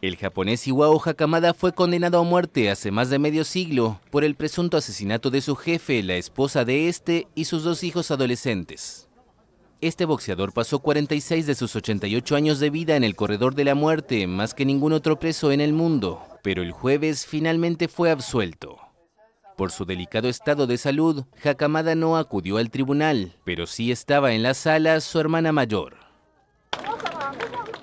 El japonés Iwao Hakamada fue condenado a muerte hace más de medio siglo por el presunto asesinato de su jefe, la esposa de este y sus dos hijos adolescentes. Este boxeador pasó 46 de sus 88 años de vida en el corredor de la muerte, más que ningún otro preso en el mundo, pero el jueves finalmente fue absuelto. Por su delicado estado de salud, Hakamada no acudió al tribunal, pero sí estaba en la sala su hermana mayor.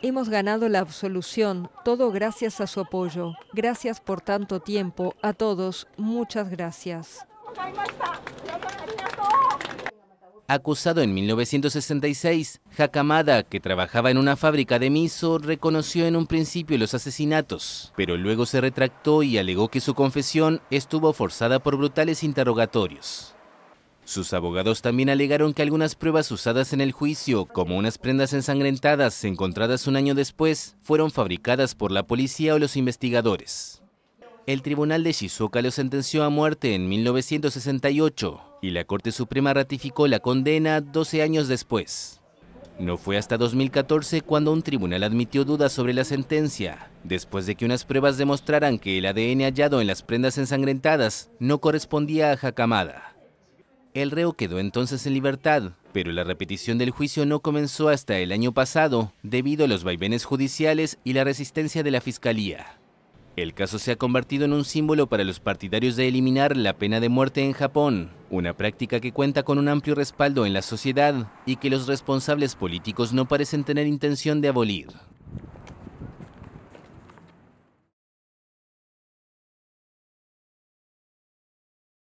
Hemos ganado la absolución, todo gracias a su apoyo. Gracias por tanto tiempo. A todos, muchas gracias. Acusado en 1966, Hakamada, que trabajaba en una fábrica de miso, reconoció en un principio los asesinatos, pero luego se retractó y alegó que su confesión estuvo forzada por brutales interrogatorios. Sus abogados también alegaron que algunas pruebas usadas en el juicio, como unas prendas ensangrentadas encontradas un año después, fueron fabricadas por la policía o los investigadores. El tribunal de Shizuoka lo sentenció a muerte en 1968 y la Corte Suprema ratificó la condena 12 años después. No fue hasta 2014 cuando un tribunal admitió dudas sobre la sentencia, después de que unas pruebas demostraran que el ADN hallado en las prendas ensangrentadas no correspondía a Hakamada. El reo quedó entonces en libertad, pero la repetición del juicio no comenzó hasta el año pasado, debido a los vaivenes judiciales y la resistencia de la fiscalía. El caso se ha convertido en un símbolo para los partidarios de eliminar la pena de muerte en Japón, una práctica que cuenta con un amplio respaldo en la sociedad y que los responsables políticos no parecen tener intención de abolir.